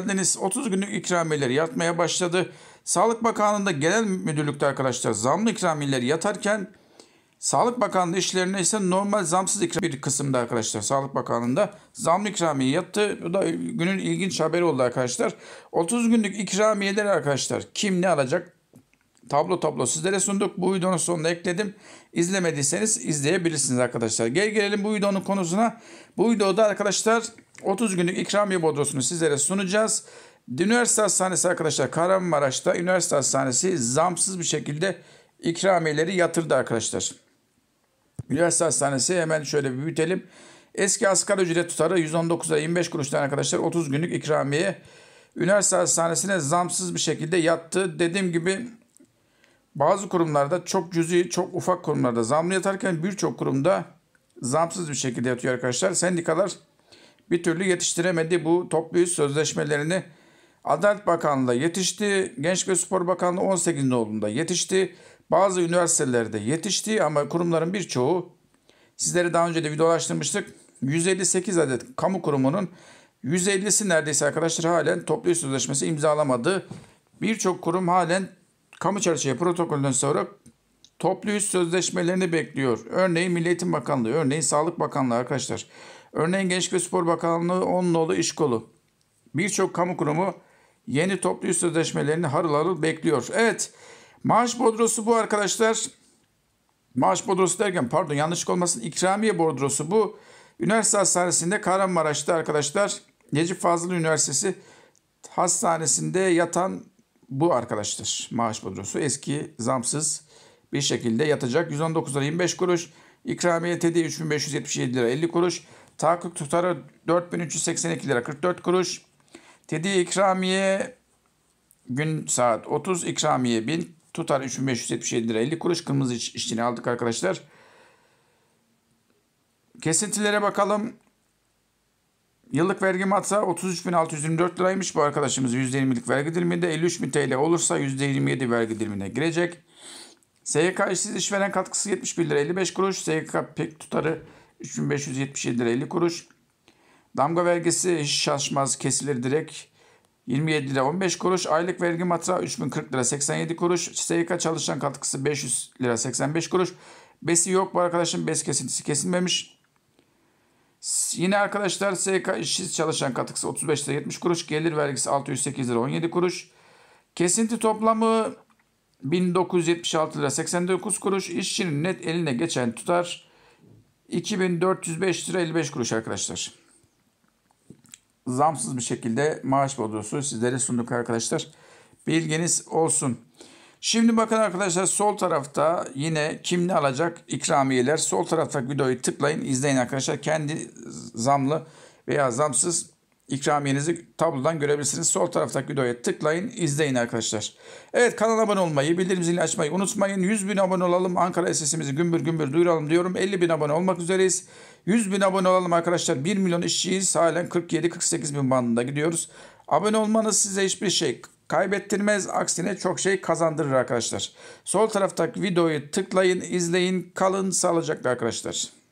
geldiniz. 30 günlük ikramiyeleri yatmaya başladı. Sağlık Bakanlığı'nda genel müdürlükte arkadaşlar zamlı ikramiyeleri yatarken Sağlık Bakanlığı işlerine ise normal zamsız ikram bir kısımda arkadaşlar. Sağlık Bakanlığı'nda zamlı ikramiye yattı. Bu da günün ilginç haberi oldu arkadaşlar. 30 günlük ikramiyeler arkadaşlar kim ne alacak? Tablo tablo sizlere sunduk. Bu videonun sonuna ekledim. İzlemediyseniz izleyebilirsiniz arkadaşlar. Gel gelelim bu videonun konusuna. Bu videoda arkadaşlar 30 günlük ikramiye bodrosunu sizlere sunacağız. Üniversite Hastanesi arkadaşlar Kahramanmaraş'ta Üniversite Hastanesi zamsız bir şekilde ikramiyeleri yatırdı arkadaşlar. Üniversite Hastanesi hemen şöyle bir büyütelim. Eski asgari ücret tutarı 119 lira 25 kuruştan arkadaşlar 30 günlük ikramiye üniversite hastanesine zamsız bir şekilde yattı. Dediğim gibi bazı kurumlarda çok cüzi, çok ufak kurumlarda zamlı yatarken birçok kurumda zamsız bir şekilde yatıyor arkadaşlar. Sendikalar bir türlü yetiştiremedi bu toplu üst sözleşmelerini. Adalet Bakanlığı yetişti, Genç ve Spor Bakanlığı 18 Noğlu'nda yetişti, bazı üniversitelerde yetişti ama kurumların birçoğu sizlere daha önce de videolaştırmıştık. 158 adet kamu kurumunun 150'si neredeyse arkadaşlar halen toplu üst sözleşmesi imzalamadı. Birçok kurum halen kamu çerçeve protokolünden sonra toplu üst sözleşmelerini bekliyor. Örneğin Milli Eğitim Bakanlığı, örneğin Sağlık Bakanlığı arkadaşlar. Örneğin Gençlik ve Spor Bakanlığı 10 nolu iş kolu. Birçok kamu kurumu yeni toplu iş sözleşmelerini harıl harıl bekliyor. Evet maaş bordrosu bu arkadaşlar. Maaş bordrosu derken pardon yanlışlık olmasın ikramiye bordrosu bu. Üniversite Hastanesi'nde Kahramanmaraş'ta arkadaşlar Necip Fazıl Üniversitesi Hastanesi'nde yatan bu arkadaştır. Maaş bordrosu eski zamsız bir şekilde yatacak. 119 lira 25 kuruş. İkramiye TD 3577 lira 50 kuruş. Tahakkuk tutarı 4382 lira 44 kuruş. Tedi ikramiye gün saat 30 ikramiye 1000 tutar 3577 lira 50 kuruş kırmızı işçini aldık arkadaşlar. Kesintilere bakalım. Yıllık vergi matsa 33.624 liraymış. Bu arkadaşımız %20'lik vergi diliminde 53.000 TL olursa %27 vergi dilimine girecek. SYK işsiz işveren katkısı 71 lira 55 kuruş. SYK pek tutarı 3577 lira 50 kuruş. Damga vergisi şaşmaz kesilir direkt 27 lira 15 kuruş. Aylık vergi matrağı 3040 lira 87 kuruş. SSK çalışan katkısı 500 lira 85 kuruş. Besi yok bu arkadaşın bes kesintisi kesilmemiş. Yine arkadaşlar SK işsiz çalışan katkısı 35 lira 70 kuruş. Gelir vergisi 608 lira 17 kuruş. Kesinti toplamı 1976 lira 89 kuruş. İşçinin net eline geçen tutar 2405 lira 55 kuruş arkadaşlar. Zamsız bir şekilde maaş bordrosu sizlere sunduk arkadaşlar. Bilginiz olsun. Şimdi bakın arkadaşlar sol tarafta yine kim ne alacak ikramiyeler. Sol taraftaki videoyu tıklayın izleyin arkadaşlar. Kendi zamlı veya zamsız ikramiyenizi tablodan görebilirsiniz. Sol taraftaki videoya tıklayın, izleyin arkadaşlar. Evet kanala abone olmayı, bildirim zilini açmayı unutmayın. 100 bin abone olalım. Ankara sesimizi gümbür gümbür duyuralım diyorum. 50 bin abone olmak üzereyiz. 100 bin abone olalım arkadaşlar. 1 milyon işçiyiz. Halen 47-48 bin bandında gidiyoruz. Abone olmanız size hiçbir şey kaybettirmez. Aksine çok şey kazandırır arkadaşlar. Sol taraftaki videoyu tıklayın, izleyin. Kalın sağlıcakla arkadaşlar.